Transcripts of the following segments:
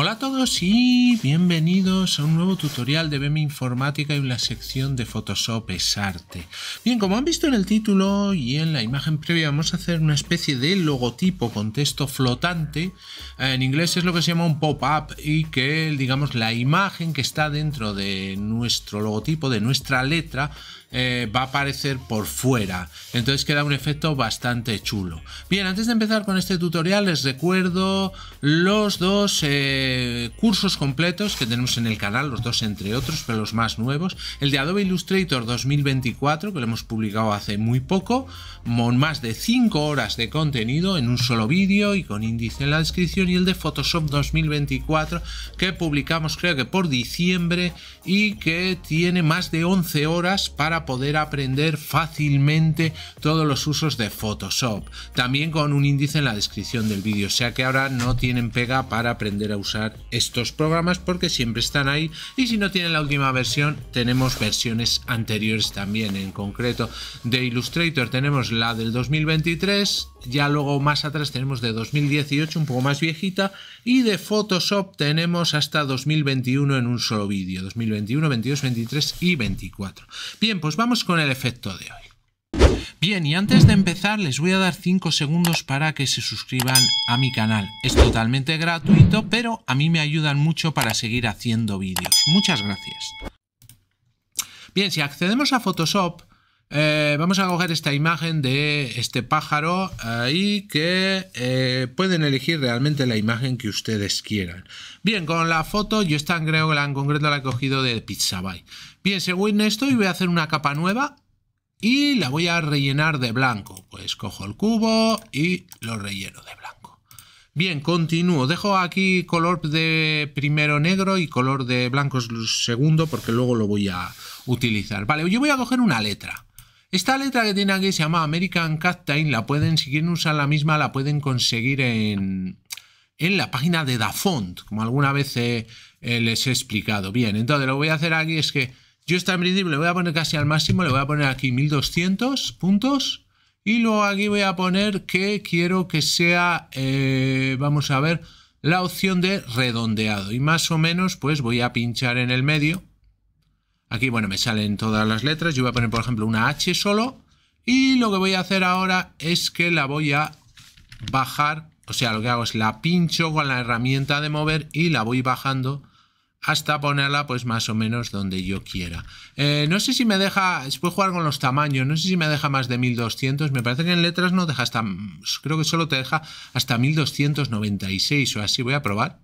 Hola a todos y bienvenidos a un nuevo tutorial de BEM Informática y la sección de Photoshop es arte. Bien, como han visto en el título y en la imagen previa, vamos a hacer una especie de logotipo con texto flotante. En inglés es lo que se llama un pop-up y que, digamos, la imagen que está dentro de nuestro logotipo, de nuestra letra, eh, va a aparecer por fuera. Entonces queda un efecto bastante chulo. Bien, antes de empezar con este tutorial les recuerdo los dos eh, cursos completos que tenemos en el canal, los dos entre otros, pero los más nuevos. El de Adobe Illustrator 2024, que lo hemos publicado hace muy poco, con más de 5 horas de contenido en un solo vídeo y con índice en la descripción. Y el de Photoshop 2024, que publicamos creo que por diciembre y que tiene más de 11 horas para poder aprender fácilmente todos los usos de Photoshop. También con un índice en la descripción del vídeo, o sea que ahora no tienen pega para aprender a usar estos programas porque siempre están ahí y si no tienen la última versión tenemos versiones anteriores también, en concreto de Illustrator tenemos la del 2023, ya luego más atrás tenemos de 2018, un poco más viejita, y de Photoshop tenemos hasta 2021 en un solo vídeo, 2021, 22, 23 y 24. Bien, pues pues vamos con el efecto de hoy. Bien, y antes de empezar les voy a dar 5 segundos para que se suscriban a mi canal. Es totalmente gratuito, pero a mí me ayudan mucho para seguir haciendo vídeos. Muchas gracias. Bien, si accedemos a Photoshop, eh, vamos a coger esta imagen de este pájaro ahí que eh, pueden elegir realmente la imagen que ustedes quieran. Bien, con la foto, yo esta creo que en concreto la he cogido de Pizzabay Bien, según esto, y voy a hacer una capa nueva y la voy a rellenar de blanco. Pues cojo el cubo y lo relleno de blanco. Bien, continúo. Dejo aquí color de primero negro y color de blanco segundo porque luego lo voy a utilizar. Vale, yo voy a coger una letra. Esta letra que tiene aquí se llama American Captain, la pueden, si quieren usar la misma, la pueden conseguir en, en la página de DaFont, como alguna vez les he explicado. Bien, entonces lo que voy a hacer aquí es que yo esta en le voy a poner casi al máximo, le voy a poner aquí 1200 puntos y luego aquí voy a poner que quiero que sea, eh, vamos a ver, la opción de redondeado y más o menos pues voy a pinchar en el medio Aquí, bueno, me salen todas las letras. Yo voy a poner, por ejemplo, una H solo. Y lo que voy a hacer ahora es que la voy a bajar. O sea, lo que hago es la pincho con la herramienta de mover y la voy bajando hasta ponerla pues más o menos donde yo quiera. Eh, no sé si me deja, después jugar con los tamaños, no sé si me deja más de 1200, me parece que en letras no deja hasta, creo que solo te deja hasta 1296 o así, voy a probar.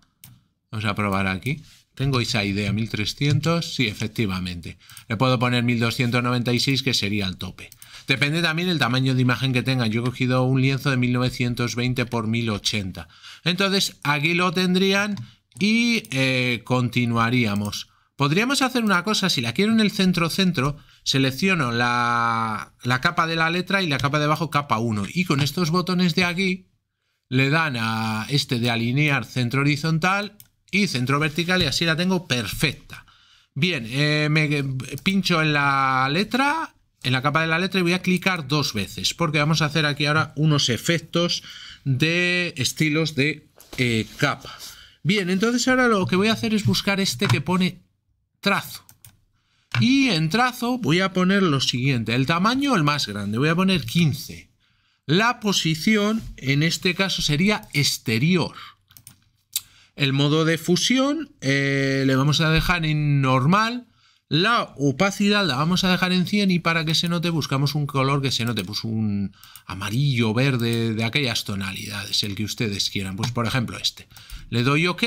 Vamos a probar aquí. Tengo esa idea, 1300, sí, efectivamente. Le puedo poner 1296, que sería el tope. Depende también del tamaño de imagen que tenga. Yo he cogido un lienzo de 1920 x 1080. Entonces, aquí lo tendrían y eh, continuaríamos. Podríamos hacer una cosa, si la quiero en el centro-centro, selecciono la, la capa de la letra y la capa de abajo capa 1. Y con estos botones de aquí le dan a este de alinear centro horizontal y centro vertical y así la tengo perfecta. Bien, eh, me pincho en la letra, en la capa de la letra y voy a clicar dos veces porque vamos a hacer aquí ahora unos efectos de estilos de eh, capa. Bien, entonces ahora lo que voy a hacer es buscar este que pone trazo. Y en trazo voy a poner lo siguiente, el tamaño el más grande, voy a poner 15. La posición en este caso sería exterior. El modo de fusión eh, le vamos a dejar en normal. La opacidad la vamos a dejar en 100 y para que se note buscamos un color que se note, pues un amarillo, verde, de aquellas tonalidades, el que ustedes quieran. Pues por ejemplo este. Le doy OK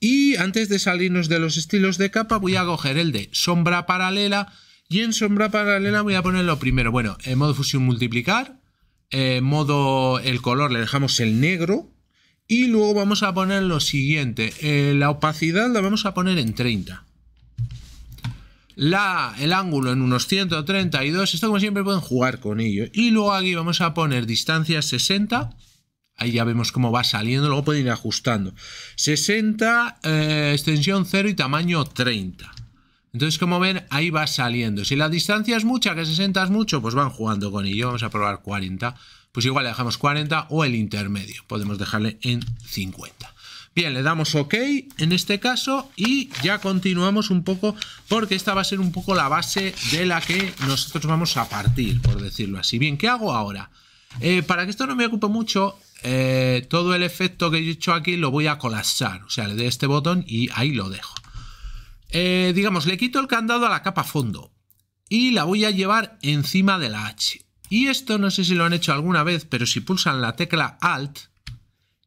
y antes de salirnos de los estilos de capa voy a coger el de sombra paralela y en sombra paralela voy a ponerlo primero. Bueno, en modo fusión multiplicar, en modo el color le dejamos el negro y luego vamos a poner lo siguiente. Eh, la opacidad la vamos a poner en 30. La, el ángulo en unos 132. Esto como siempre pueden jugar con ello. Y luego aquí vamos a poner distancia 60. Ahí ya vemos cómo va saliendo. Luego pueden ir ajustando. 60, eh, extensión 0 y tamaño 30. Entonces, como ven, ahí va saliendo. Si la distancia es mucha, que 60 es mucho, pues van jugando con ello. Vamos a probar 40 pues igual le dejamos 40 o el intermedio, podemos dejarle en 50. Bien, le damos OK en este caso y ya continuamos un poco porque esta va a ser un poco la base de la que nosotros vamos a partir, por decirlo así. Bien, ¿qué hago ahora? Eh, para que esto no me ocupe mucho, eh, todo el efecto que he hecho aquí lo voy a colapsar. O sea, le doy este botón y ahí lo dejo. Eh, digamos, le quito el candado a la capa fondo y la voy a llevar encima de la H. Y esto no sé si lo han hecho alguna vez, pero si pulsan la tecla Alt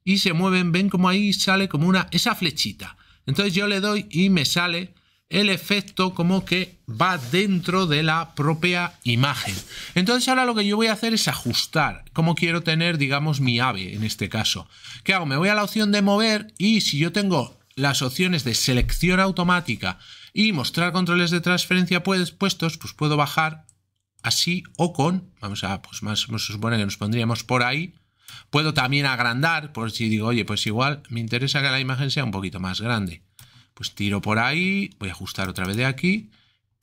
y se mueven, ven como ahí sale como una esa flechita. Entonces yo le doy y me sale el efecto como que va dentro de la propia imagen. Entonces ahora lo que yo voy a hacer es ajustar cómo quiero tener, digamos, mi ave en este caso. ¿Qué hago? Me voy a la opción de mover y si yo tengo las opciones de selección automática y mostrar controles de transferencia pues, puestos, pues puedo bajar así o con, vamos a, pues más se supone que nos pondríamos por ahí. Puedo también agrandar, por si digo, oye, pues igual me interesa que la imagen sea un poquito más grande. Pues tiro por ahí, voy a ajustar otra vez de aquí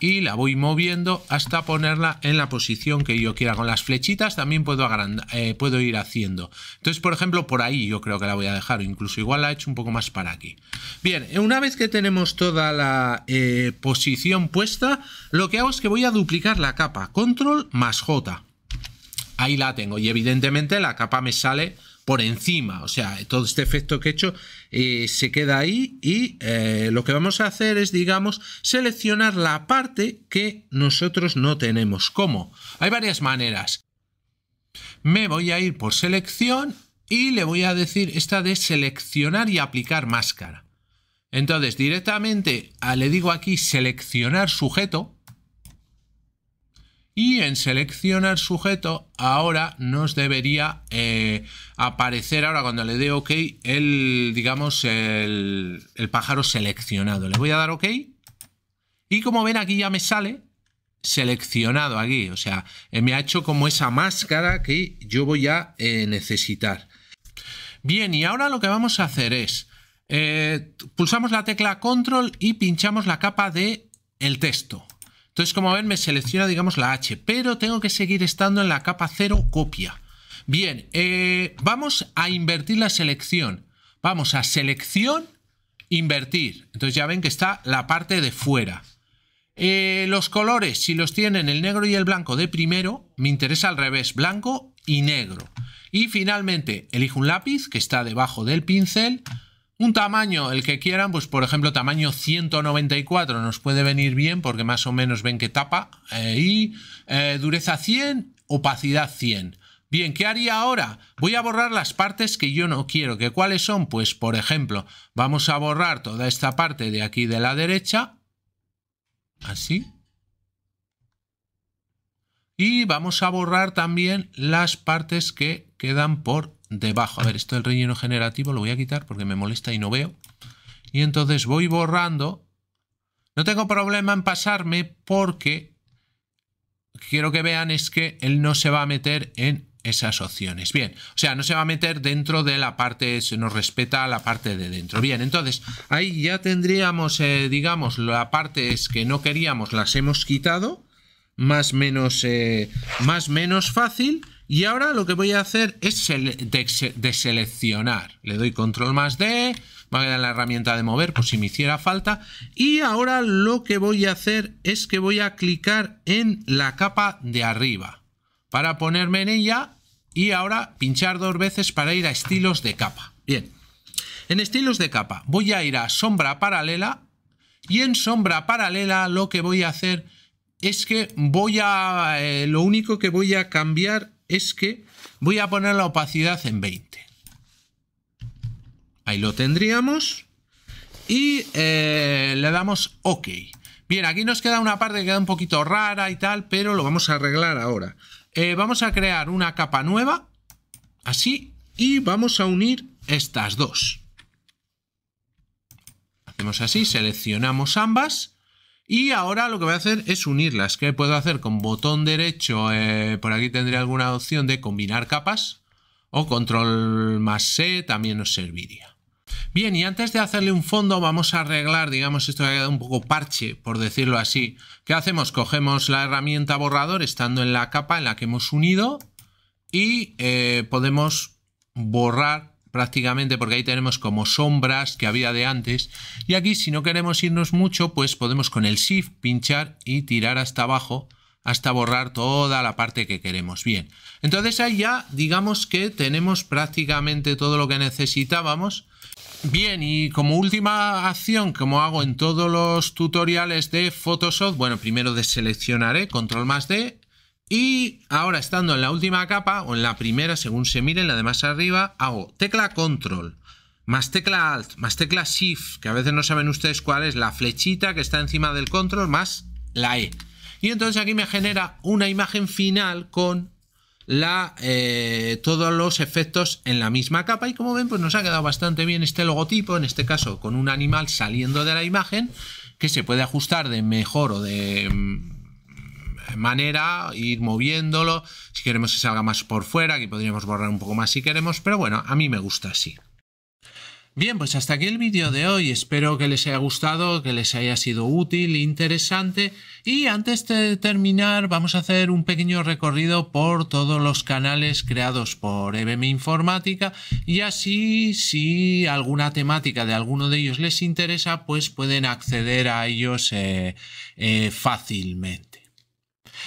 y la voy moviendo hasta ponerla en la posición que yo quiera. Con las flechitas también puedo, eh, puedo ir haciendo. Entonces, por ejemplo, por ahí yo creo que la voy a dejar, incluso igual la he hecho un poco más para aquí. Bien, una vez que tenemos toda la eh, posición puesta, lo que hago es que voy a duplicar la capa, control más J. Ahí la tengo y evidentemente la capa me sale por encima. O sea, todo este efecto que he hecho eh, se queda ahí y eh, lo que vamos a hacer es, digamos, seleccionar la parte que nosotros no tenemos. ¿Cómo? Hay varias maneras. Me voy a ir por selección y le voy a decir esta de seleccionar y aplicar máscara. Entonces, directamente le digo aquí seleccionar sujeto y en seleccionar sujeto ahora nos debería eh, aparecer ahora cuando le dé ok el digamos el, pájaro seleccionado le voy a dar ok y como ven aquí ya me sale seleccionado aquí o sea me ha hecho como esa máscara que yo voy a eh, necesitar bien y ahora lo que vamos a hacer es eh, pulsamos la tecla control y pinchamos la capa de el texto entonces, como ven, me selecciona, digamos, la H, pero tengo que seguir estando en la capa 0 copia. Bien, eh, vamos a invertir la selección. Vamos a selección, invertir. Entonces ya ven que está la parte de fuera. Eh, los colores, si los tienen el negro y el blanco de primero, me interesa al revés, blanco y negro. Y finalmente, elijo un lápiz que está debajo del pincel, un tamaño, el que quieran, pues por ejemplo tamaño 194 nos puede venir bien porque más o menos ven que tapa. Eh, y eh, dureza 100, opacidad 100. Bien, ¿qué haría ahora? Voy a borrar las partes que yo no quiero. ¿Que ¿Cuáles son? Pues por ejemplo, vamos a borrar toda esta parte de aquí de la derecha. Así. Y vamos a borrar también las partes que quedan por debajo. A ver, esto del relleno generativo lo voy a quitar porque me molesta y no veo. Y entonces voy borrando. No tengo problema en pasarme porque quiero que vean es que él no se va a meter en esas opciones. Bien, o sea, no se va a meter dentro de la parte, se nos respeta la parte de dentro. Bien, entonces ahí ya tendríamos, eh, digamos, la parte es que no queríamos, las hemos quitado, más menos, eh, más menos fácil. Y ahora lo que voy a hacer es deseleccionar. Le doy control más D, va a la herramienta de mover por si me hiciera falta. Y ahora lo que voy a hacer es que voy a clicar en la capa de arriba para ponerme en ella y ahora pinchar dos veces para ir a estilos de capa. Bien, en estilos de capa voy a ir a sombra paralela y en sombra paralela lo que voy a hacer es que voy a... Eh, lo único que voy a cambiar es que voy a poner la opacidad en 20. Ahí lo tendríamos. Y eh, le damos OK. Bien, aquí nos queda una parte que queda un poquito rara y tal, pero lo vamos a arreglar ahora. Eh, vamos a crear una capa nueva, así, y vamos a unir estas dos. Hacemos así, seleccionamos ambas y ahora lo que voy a hacer es unirlas, ¿Qué puedo hacer con botón derecho, eh, por aquí tendría alguna opción de combinar capas, o control más C e, también nos serviría. Bien, y antes de hacerle un fondo vamos a arreglar, digamos, esto que ha quedado un poco parche, por decirlo así. ¿Qué hacemos? Cogemos la herramienta borrador estando en la capa en la que hemos unido y eh, podemos borrar prácticamente porque ahí tenemos como sombras que había de antes y aquí si no queremos irnos mucho pues podemos con el shift pinchar y tirar hasta abajo hasta borrar toda la parte que queremos. Bien, entonces ahí ya digamos que tenemos prácticamente todo lo que necesitábamos. Bien, y como última acción, como hago en todos los tutoriales de Photoshop, bueno, primero deseleccionaré, control más D, y ahora estando en la última capa, o en la primera, según se mire, en la de más arriba, hago tecla control, más tecla alt, más tecla shift, que a veces no saben ustedes cuál es, la flechita que está encima del control, más la E. Y entonces aquí me genera una imagen final con la, eh, todos los efectos en la misma capa. Y como ven, pues nos ha quedado bastante bien este logotipo, en este caso con un animal saliendo de la imagen, que se puede ajustar de mejor o de mm, manera, ir moviéndolo, si queremos que salga más por fuera, que podríamos borrar un poco más si queremos, pero bueno, a mí me gusta así. Bien, pues hasta aquí el vídeo de hoy. Espero que les haya gustado, que les haya sido útil, interesante. Y antes de terminar, vamos a hacer un pequeño recorrido por todos los canales creados por EBM Informática. Y así, si alguna temática de alguno de ellos les interesa, pues pueden acceder a ellos eh, eh, fácilmente.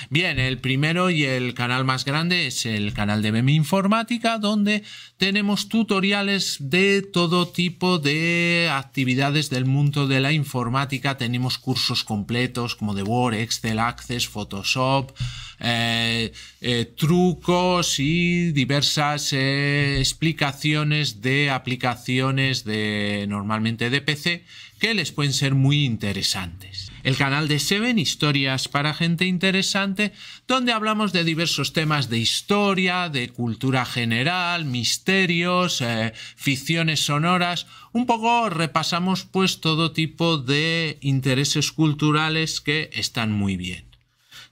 Bien, el primero y el canal más grande es el canal de BMI Informática, donde tenemos tutoriales de todo tipo de actividades del mundo de la informática. Tenemos cursos completos como de Word, Excel, Access, Photoshop, eh, eh, trucos y diversas eh, explicaciones de aplicaciones de normalmente de PC que les pueden ser muy interesantes. El canal de Seven, Historias para Gente Interesante, donde hablamos de diversos temas de historia, de cultura general, misterios, ficciones sonoras. Un poco repasamos pues todo tipo de intereses culturales que están muy bien.